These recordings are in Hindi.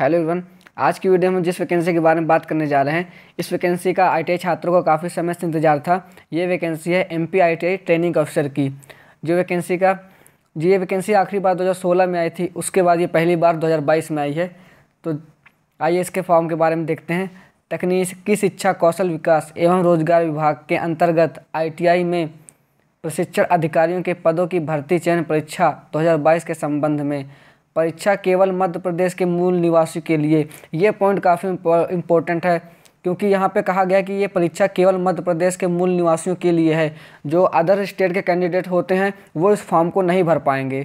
हेलो एवरीवन आज की वीडियो में जिस वैकेंसी के बारे में बात करने जा रहे हैं इस वैकेंसी का आई छात्रों को काफ़ी समय से इंतजार था ये वैकेंसी है एम पी ट्रेनिंग ऑफिसर की जो वैकेंसी का जी ये वैकेंसी आखिरी बार 2016 में आई थी उसके बाद ये पहली बार 2022 में आई है तो आइए इसके फॉर्म के बारे में देखते हैं तकनीकी शिक्षा कौशल विकास एवं रोजगार विभाग के अंतर्गत आई में प्रशिक्षण अधिकारियों के पदों की भर्ती चयन परीक्षा 2022 के संबंध में परीक्षा केवल मध्य प्रदेश के मूल निवासी के लिए ये पॉइंट काफ़ी इम्पोर्टेंट है क्योंकि यहाँ पे कहा गया कि ये परीक्षा केवल मध्य प्रदेश के मूल निवासियों के लिए है जो अदर स्टेट के कैंडिडेट होते हैं वो इस फॉर्म को नहीं भर पाएंगे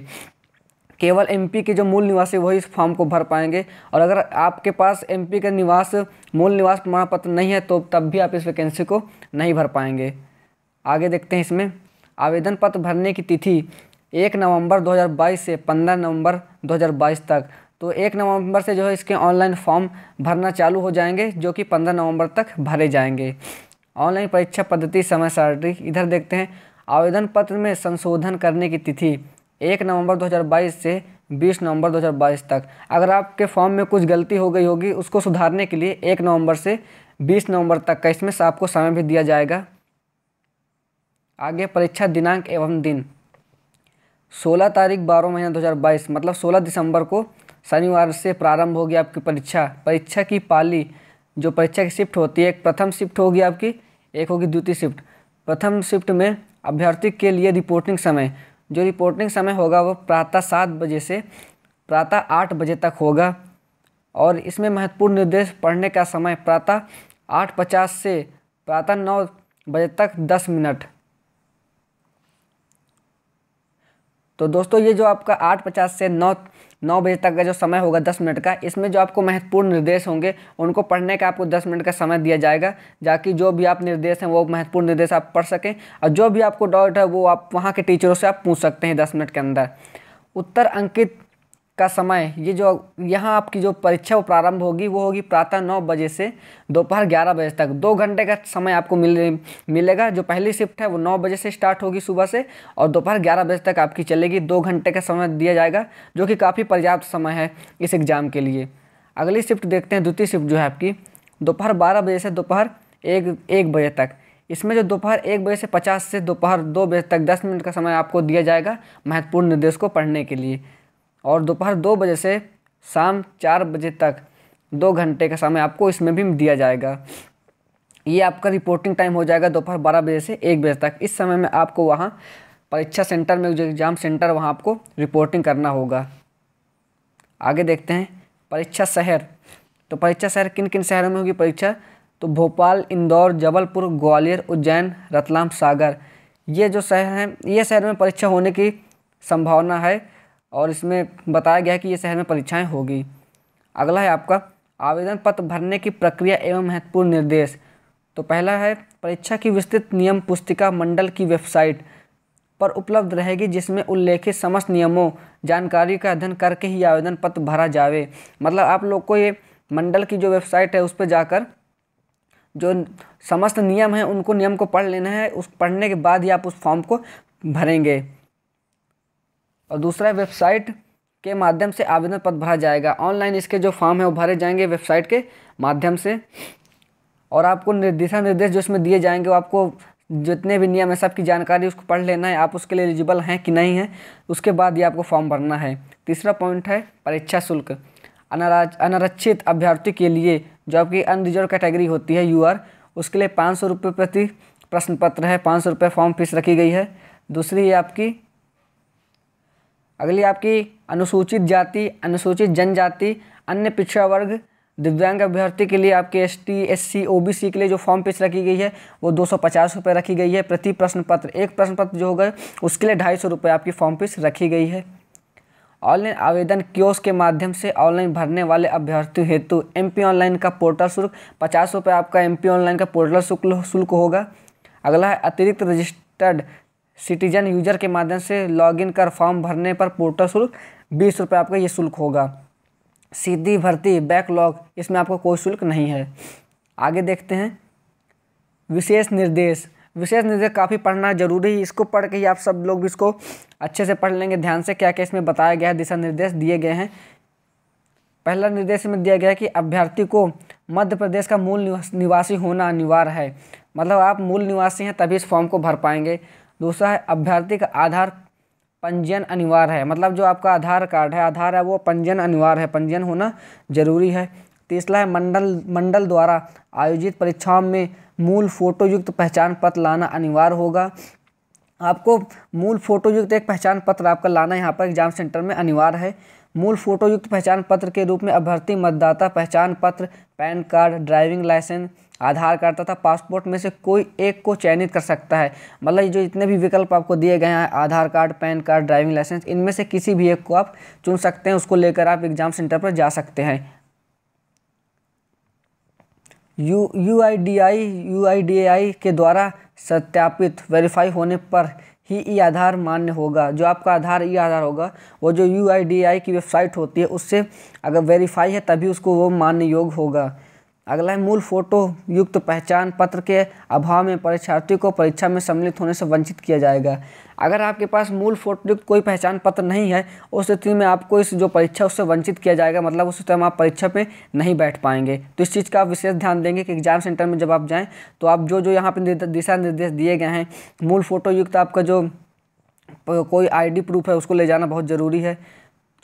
केवल एमपी के जो मूल निवासी वही इस फॉर्म को भर पाएंगे और अगर आपके पास एमपी का निवास मूल निवास प्रमाण पत्र नहीं है तो तब भी आप इस वैकेंसी को नहीं भर पाएंगे आगे देखते हैं इसमें आवेदन पत्र भरने की तिथि एक नवंबर 2022 से 15 नवंबर 2022 तक तो एक नवंबर से जो है इसके ऑनलाइन फॉर्म भरना चालू हो जाएंगे जो कि 15 नवंबर तक भरे जाएंगे ऑनलाइन परीक्षा पद्धति समय सारणी इधर देखते हैं आवेदन पत्र में संशोधन करने की तिथि एक नवंबर 2022 से 20 नवंबर 2022 तक अगर आपके फॉर्म में कुछ गलती हो गई होगी उसको सुधारने के लिए एक नवम्बर से बीस नवम्बर तक का इसमें आपको समय भी दिया जाएगा आगे परीक्षा दिनांक एवं दिन सोलह तारीख बारह महीना 2022 मतलब सोलह दिसंबर को शनिवार से प्रारंभ होगी आपकी परीक्षा परीक्षा की पाली जो परीक्षा की शिफ्ट होती है एक प्रथम शिफ्ट होगी आपकी एक होगी द्वितीय शिफ्ट प्रथम शिफ्ट में अभ्यर्थी के लिए रिपोर्टिंग समय जो रिपोर्टिंग समय होगा वो प्रातः सात बजे से प्रातः आठ बजे तक होगा और इसमें महत्वपूर्ण निर्देश पढ़ने का समय प्रातः आठ पचास से प्रातः नौ बजे तक दस मिनट तो दोस्तों ये जो आपका आठ पचास से नौ नौ बजे तक का जो समय होगा दस मिनट का इसमें जो आपको महत्वपूर्ण निर्देश होंगे उनको पढ़ने का आपको दस मिनट का समय दिया जाएगा ताकि जो भी आप निर्देश हैं वो महत्वपूर्ण निर्देश आप पढ़ सकें और जो भी आपको डाउट है वो आप वहाँ के टीचरों से आप पूछ सकते हैं दस मिनट के अंदर उत्तर अंकित का समय ये जो यहाँ आपकी जो परीक्षा वो प्रारंभ होगी वो होगी प्रातः नौ बजे से दोपहर ग्यारह बजे तक दो घंटे का समय आपको मिल मिलेगा जो पहली शिफ्ट है वो नौ बजे से स्टार्ट होगी सुबह से और दोपहर ग्यारह बजे तक आपकी चलेगी दो घंटे का समय दिया जाएगा जो कि काफ़ी पर्याप्त समय है इस एग्ज़ाम के लिए अगली शिफ्ट देखते हैं द्वितीय शिफ्ट जो है आपकी दोपहर बारह बजे से दोपहर एक एक बजे तक इसमें जो दोपहर एक बजे से पचास से दोपहर दो बजे तक दस मिनट का समय आपको दिया जाएगा महत्वपूर्ण निर्देश को पढ़ने के लिए और दोपहर दो बजे से शाम चार बजे तक दो घंटे का समय आपको इसमें भी दिया जाएगा ये आपका रिपोर्टिंग टाइम हो जाएगा दोपहर बारह बजे से एक बजे तक इस समय में आपको वहाँ परीक्षा सेंटर में जो एग्ज़ाम सेंटर वहाँ आपको रिपोर्टिंग करना होगा आगे देखते हैं परीक्षा शहर तो परीक्षा शहर किन किन शहरों में होगी परीक्षा तो भोपाल इंदौर जबलपुर ग्वालियर उज्जैन रतलाम सागर ये जो शहर हैं ये शहर में परीक्षा होने की संभावना है और इसमें बताया गया है कि ये शहर में परीक्षाएं होगी अगला है आपका आवेदन पत्र भरने की प्रक्रिया एवं महत्वपूर्ण निर्देश तो पहला है परीक्षा की विस्तृत नियम पुस्तिका मंडल की वेबसाइट पर उपलब्ध रहेगी जिसमें उल्लेखित समस्त नियमों जानकारी का अध्ययन करके ही आवेदन पत्र भरा जावे मतलब आप लोग को ये मंडल की जो वेबसाइट है उस पर जाकर जो समस्त नियम हैं उनको नियम को पढ़ लेना है उस पढ़ने के बाद ही आप उस फॉर्म को भरेंगे और दूसरा है वेबसाइट के माध्यम से आवेदन पत्र भरा जाएगा ऑनलाइन इसके जो फॉर्म है वो भरे जाएंगे वेबसाइट के माध्यम से और आपको दिशा निर्देश जो इसमें दिए जाएंगे वो आपको जितने भी नियम है सबकी जानकारी उसको पढ़ लेना है आप उसके लिए एलिजिबल हैं कि नहीं है उसके बाद ये आपको फॉर्म भरना है तीसरा पॉइंट है परीक्षा शुल्क अनारक्षित अभ्यर्थी के लिए जो आपकी अनरिजर्व कैटेगरी होती है यू आर उसके लिए पाँच सौ रुपये प्रति प्रश्न पत्र है पाँच सौ रुपये फॉर्म फीस रखी गई है दूसरी है आपकी अगली आपकी अनुसूचित जाति अनुसूचित जनजाति अन्य पिछड़ा वर्ग दिव्यांग अभ्यर्थी के लिए आपके S T S C O B C के लिए जो फॉर्म फीस रखी गई है वो दो सौ पचास रुपये रखी गई है प्रति प्रश्न पत्र एक प्रश्न पत्र जो होगा उसके लिए ढाई सौ रुपये आपकी फॉर्म फीस रखी गई है ऑनलाइन आवेदन क्योस के माध्यम से ऑनलाइन भरने वाले अभ्यर्थी हेतु एम पी ऑनलाइन का पोर्टल शुल्क पचास रुपये आपका एम पी ऑनलाइन का पोर्टल शुल्क शुल्क होगा अगला है अतिरिक्त रजिस्टर्ड सिटीजन यूजर के माध्यम से लॉगिन कर फॉर्म भरने पर पोर्टल शुल्क बीस रुपये आपका ये शुल्क होगा सीधी भर्ती बैकलॉग इसमें आपको कोई शुल्क नहीं है आगे देखते हैं विशेष निर्देश विशेष निर्देश काफ़ी पढ़ना जरूरी है इसको पढ़ के ही आप सब लोग भी इसको अच्छे से पढ़ लेंगे ध्यान से क्या क्या इसमें बताया गया है दिशा निर्देश दिए गए हैं पहला निर्देश में दिया गया है कि अभ्यर्थी को मध्य प्रदेश का मूल निवासी होना अनिवार्य है मतलब आप मूल निवासी हैं तभी इस फॉर्म को भर पाएंगे दूसरा है अभ्यर्थी का आधार पंजीयन अनिवार्य है मतलब जो आपका आधार कार्ड है आधार है वो पंजीयन अनिवार्य है पंजीयन होना जरूरी है तीसरा है मंडल मंडल द्वारा आयोजित परीक्षाओं में मूल फोटोयुक्त पहचान पत्र लाना अनिवार्य होगा आपको मूल फोटोयुक्त एक पहचान पत्र आपका लाना यहाँ पर एग्जाम सेंटर में अनिवार्य है मूल फोटोयुक्त पहचान पत्र के रूप में अभ्यर्थी मतदाता पहचान पत्र pan card driving licence Aadhaar card तथा पासपोर्ट में से कोई एक को चयनित कर सकता है मतलब जो जितने भी विकल्प आपको दिए गए हैं Aadhaar card pan card driving licence इनमें से किसी भी एक को आप चुन सकते हैं उसको लेकर आप एग्ज़ाम सेंटर पर जा सकते हैं U U I D I U I D I के द्वारा सत्यापित वेरीफाई होने पर ही ई आधार मान्य होगा जो आपका आधार ई आधार होगा वो जो यू आई डी आई की वेबसाइट होती है उससे अगर वेरीफाई है तभी उसको वो मान्य योग्य होगा अगला है मूल फोटो युक्त पहचान पत्र के अभाव में परीक्षार्थी को परीक्षा में सम्मिलित होने से वंचित किया जाएगा अगर आपके पास मूल फोटो युक्त कोई पहचान पत्र नहीं है उस स्थिति में आपको इस जो परीक्षा उससे वंचित किया जाएगा मतलब उस टाइम आप परीक्षा पे नहीं बैठ पाएंगे तो इस चीज़ का आप विशेष ध्यान देंगे कि एग्जाम सेंटर में जब आप जाएँ तो आप जो जो यहाँ पर दिशा निर्देश दिए गए हैं मूल फोटो युक्त आपका जो कोई आई प्रूफ है उसको ले जाना बहुत ज़रूरी है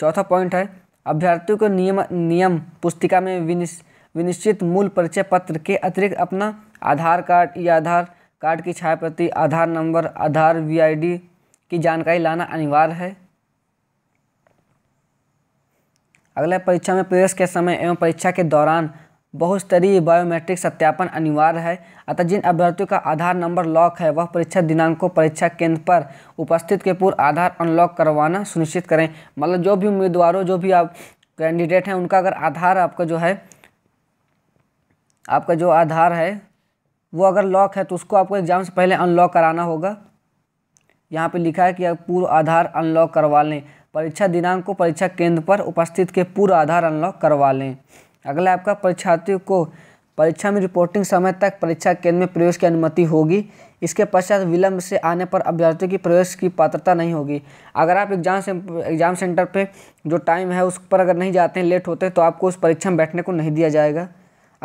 चौथा पॉइंट है अभ्यर्थियों को नियम नियम पुस्तिका में विनिश विनिश्चित मूल परिचय पत्र के अतिरिक्त अपना आधार कार्ड या आधार कार्ड की छाया प्रति आधार नंबर आधार वीआईडी की जानकारी लाना अनिवार्य है अगला परीक्षा में प्रवेश के समय एवं परीक्षा के दौरान बहुस्तरीय बायोमेट्रिक सत्यापन अनिवार्य है अतः जिन अभ्यर्थियों का आधार नंबर लॉक है वह परीक्षा दिनांक को परीक्षा केंद्र पर उपस्थित के पूर्व आधार अनलॉक करवाना सुनिश्चित करें मतलब जो भी उम्मीदवारों जो भी आप कैंडिडेट हैं उनका अगर आधार आपका जो है आपका जो आधार है वो अगर लॉक है तो उसको आपको एग्ज़ाम से पहले अनलॉक कराना होगा यहाँ पे लिखा है कि आप पूर्व आधार अनलॉक करवा लें परीक्षा दिनांक को परीक्षा केंद्र पर उपस्थित के पूर्व आधार अनलॉक करवा लें अगला आपका परीक्षार्थियों को परीक्षा में रिपोर्टिंग समय तक परीक्षा केंद्र में प्रवेश की अनुमति होगी इसके पश्चात विलंब से आने पर अभ्यर्थियों की प्रवेश की पात्रता नहीं होगी अगर आप एग्जाम से एग्ज़ाम सेंटर पे जो टाइम है उस पर अगर नहीं जाते हैं लेट होते हैं तो आपको उस परीक्षा में बैठने को नहीं दिया जाएगा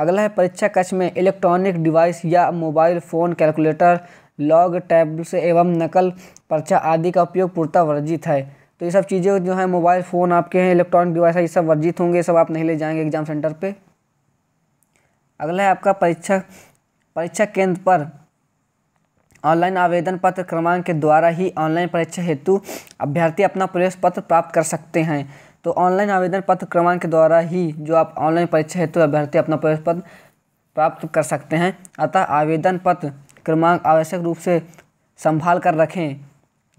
अगला है परीक्षा कक्ष में इलेक्ट्रॉनिक डिवाइस या mobile phone calculator log tabs एवं नकल पर्चा आदि का उपयोग पूर्ता वर्जित है तो ये सब चीज़ें जो है मोबाइल फ़ोन आपके हैं इलेक्ट्रॉनिक डिवाइस है ये सब वर्जित होंगे सब आप नहीं ले जाएंगे एग्ज़ाम सेंटर पे अगला है आपका परीक्षा परीक्षा केंद्र पर ऑनलाइन आवेदन पत्र क्रमांक के द्वारा ही ऑनलाइन परीक्षा हेतु अभ्यर्थी अपना प्रवेश पत्र प्राप्त कर सकते हैं तो ऑनलाइन आवेदन पत्र क्रमांक के द्वारा ही जो आप ऑनलाइन परीक्षा हेतु अभ्यर्थी अपना प्रवेश पत्र प्राप्त कर सकते हैं अतः आवेदन पत्र क्रमांक आवश्यक रूप से संभाल कर रखें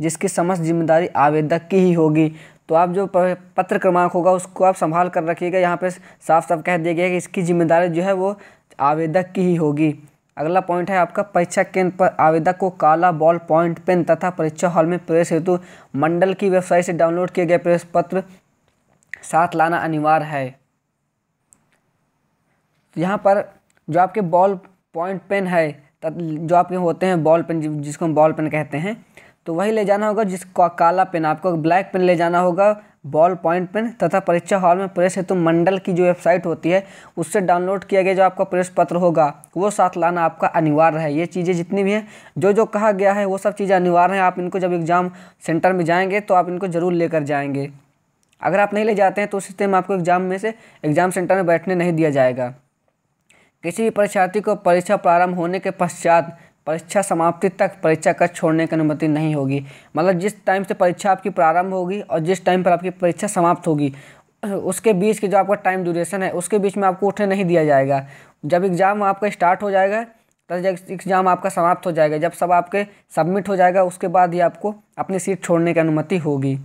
जिसकी समस्त जिम्मेदारी आवेदक की ही होगी तो आप जो पत्र क्रमांक होगा उसको आप संभाल कर रखिएगा यहाँ पे साफ साफ कह दिया गया कि इसकी जिम्मेदारी जो है वो आवेदक की ही होगी अगला पॉइंट है आपका परीक्षा केंद्र पर आवेदक को काला बॉल पॉइंट पेन तथा परीक्षा हॉल में प्रवेश हेतु मंडल की वेबसाइट से डाउनलोड किए गए प्रवेश पत्र साथ लाना अनिवार्य है यहाँ पर जो आपके बॉल पॉइंट पेन है जो आपके होते हैं बॉल पेन जिसको हम बॉल पेन कहते हैं तो वही ले जाना होगा जिस काला पेन आपको ब्लैक पेन ले जाना होगा बॉल पॉइंट पेन तथा परीक्षा हॉल में प्रेस हेतु मंडल की जो वेबसाइट होती है उससे डाउनलोड किया गया जो आपका प्रेस पत्र होगा वो साथ लाना आपका अनिवार्य है ये चीज़ें जितनी भी हैं जो जो कहा गया है वो सब चीज़ें अनिवार्य हैं आप इनको जब एग्ज़ाम सेंटर में जाएंगे तो आप इनको ज़रूर लेकर जाएंगे अगर आप नहीं ले जाते हैं तो उस स्थिति में आपको एग्ज़ाम में से एग्ज़ाम सेंटर में बैठने नहीं दिया जाएगा किसी भी परीक्षार्थी को परीक्षा प्रारंभ होने के पश्चात परीक्षा समाप्ति तक परीक्षा कक्ष छोड़ने की अनुमति नहीं होगी मतलब जिस टाइम से परीक्षा आपकी प्रारंभ होगी और जिस टाइम पर आपकी परीक्षा समाप्त होगी उसके बीच की जो आपका टाइम ड्यूरेशन है उसके बीच में आपको उठने नहीं दिया जाएगा जब एग्ज़ाम आपका स्टार्ट हो जाएगा तब जब एग्ज़ाम आपका समाप्त हो जाएगा जब सब आपके सबमिट हो जाएगा उसके बाद ही आपको अपनी सीट छोड़ने की अनुमति होगी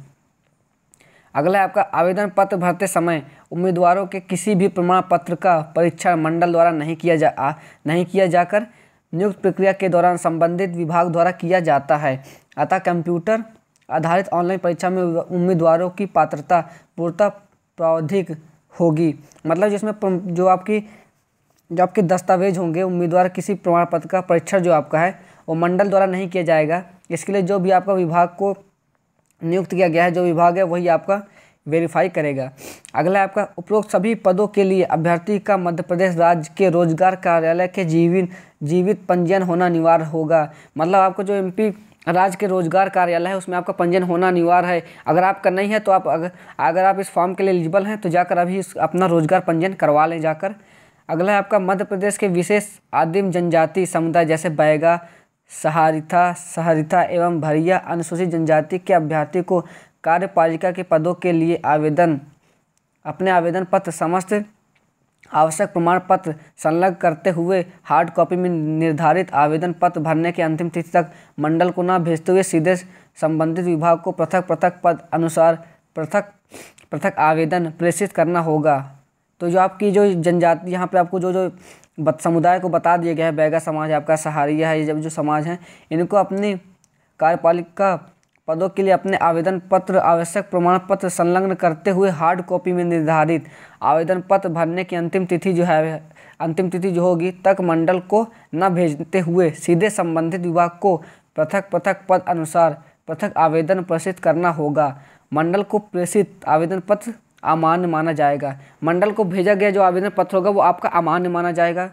अगला है आपका आवेदन पत्र भरते समय उम्मीदवारों के किसी भी प्रमाण पत्र का परीक्षण मंडल द्वारा नहीं किया जा आ, नहीं किया जाकर नियुक्त प्रक्रिया के दौरान संबंधित विभाग द्वारा किया जाता है अतः कंप्यूटर आधारित ऑनलाइन परीक्षा में उम्मीदवारों की पात्रता पूर्णतः प्रावधिक होगी मतलब जिसमें जो आपकी जो आपके दस्तावेज होंगे उम्मीदवार किसी प्रमाण पत्र का परीक्षण जो आपका है वो मंडल द्वारा नहीं किया जाएगा इसके लिए जो भी आपका विभाग को नियुक्त किया गया है जो विभाग है वही आपका वेरीफाई करेगा अगला है आपका उपरोक्त सभी पदों के लिए अभ्यर्थी का मध्य प्रदेश राज्य के रोजगार कार्यालय के जीवित जीवित पंजीयन होना अनिवार्य होगा मतलब आपको जो एमपी राज्य के रोजगार कार्यालय है उसमें आपका पंजीयन होना अनिवार्य है अगर आपका नहीं है तो आप अगर अगर आप इस फॉर्म के लिए एलिजिबल हैं तो जाकर अभी अपना रोजगार पंजीयन करवा लें जाकर अगला है आपका मध्य प्रदेश के विशेष आदिम जनजाति समुदाय जैसे बैगा सहारिथा सहरिथा एवं भरिया अनुसूचित जनजाति के अभ्यर्थी को कार्यपालिका के पदों के लिए आवेदन अपने आवेदन पत्र समस्त आवश्यक प्रमाण पत्र संलग्न करते हुए हार्ड कॉपी में निर्धारित आवेदन पत्र भरने की अंतिम तिथि तक मंडल को न भेजते हुए सीधे संबंधित विभाग को पृथक पृथक पद अनुसार पृथक पृथक आवेदन प्रेषित करना होगा तो जो आपकी जो जनजाति यहाँ पे आपको जो जो बत समुदाय को बता दिया गया है बैगा समाज आपका सहारिया है ये जब जो समाज हैं इनको अपनी कार्यपालिका पदों के लिए अपने आवेदन पत्र आवश्यक प्रमाण पत्र संलग्न करते हुए हार्ड कॉपी में निर्धारित आवेदन पत्र भरने की अंतिम तिथि जो है अंतिम तिथि जो होगी तक मंडल को न भेजते हुए सीधे संबंधित विभाग को पृथक पृथक पद अनुसार पृथक आवेदन प्रेषित करना होगा मंडल को प्रेषित आवेदन पत्र अमान्य माना जाएगा मंडल को भेजा गया जो आवेदन पत्र होगा वो आपका अमान्य माना जाएगा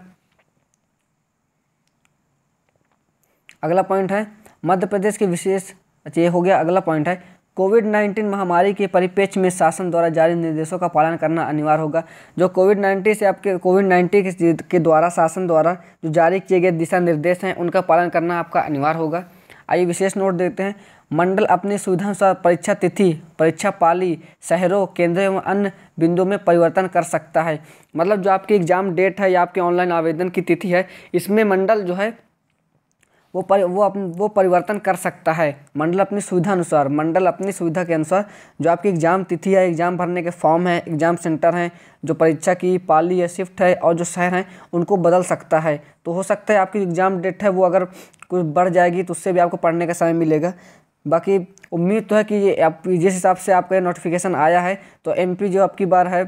अगला पॉइंट है मध्य प्रदेश के विशेष अच्छा ये हो गया अगला पॉइंट है कोविड 19 महामारी के परिप्रेक्ष्य में शासन द्वारा जारी निर्देशों का पालन करना अनिवार्य होगा जो कोविड 19 से आपके कोविड 19 के द्वारा शासन द्वारा जो जारी किए गए दिशा निर्देश हैं उनका पालन करना आपका अनिवार्य होगा आइए विशेष नोट देखते हैं मंडल अपनी सुविधानुसार परीक्षा तिथि परीक्षा पाली शहरों केंद्र एवं अन्य बिंदुओं में परिवर्तन कर सकता है मतलब जो आपकी एग्ज़ाम डेट है या आपके ऑनलाइन आवेदन की तिथि है इसमें मंडल जो है वो पर, वो अपन वो परिवर्तन कर सकता है मंडल अपनी सुविधा अनुसार मंडल अपनी सुविधा के अनुसार जो आपकी एग्ज़ाम तिथि है एग्ज़ाम भरने के फॉर्म हैं एग्ज़ाम सेंटर हैं जो परीक्षा की पाली या शिफ्ट है और जो शहर हैं उनको बदल सकता है तो हो सकता है आपकी एग्ज़ाम डेट है वो अगर कुछ बढ़ जाएगी तो उससे भी आपको पढ़ने का समय मिलेगा बाकी उम्मीद तो है कि ये आप जिस हिसाब से आपका ये नोटिफिकेशन आया है तो एमपी जो आपकी बार है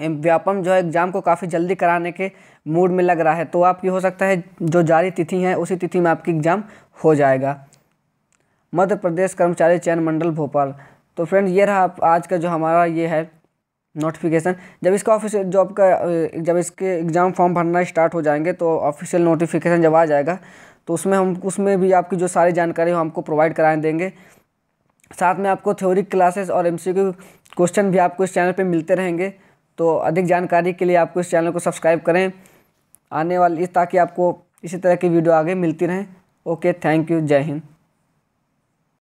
व्यापम जो है एग्ज़ाम को काफ़ी जल्दी कराने के मूड में लग रहा है तो आपकी हो सकता है जो जारी तिथि है उसी तिथि में आपकी एग्ज़ाम हो जाएगा मध्य प्रदेश कर्मचारी चयन मंडल भोपाल तो फ्रेंड ये रहा आज का जो हमारा ये है नोटिफिकेशन जब इसका ऑफिशियल जो आपका जब इसके एग्ज़ाम फॉर्म भरना स्टार्ट हो जाएंगे तो ऑफिशियल नोटिफिकेशन जब आ जाएगा तो उसमें हम उसमें भी आपकी जो सारी जानकारी हम आपको प्रोवाइड कराए देंगे साथ में आपको थ्योरी क्लासेस और एमसीक्यू क्वेश्चन भी आपको इस चैनल पे मिलते रहेंगे तो अधिक जानकारी के लिए आपको इस चैनल को सब्सक्राइब करें आने वाली ताकि आपको इसी तरह की वीडियो आगे मिलती रहें ओके थैंक यू जय हिंद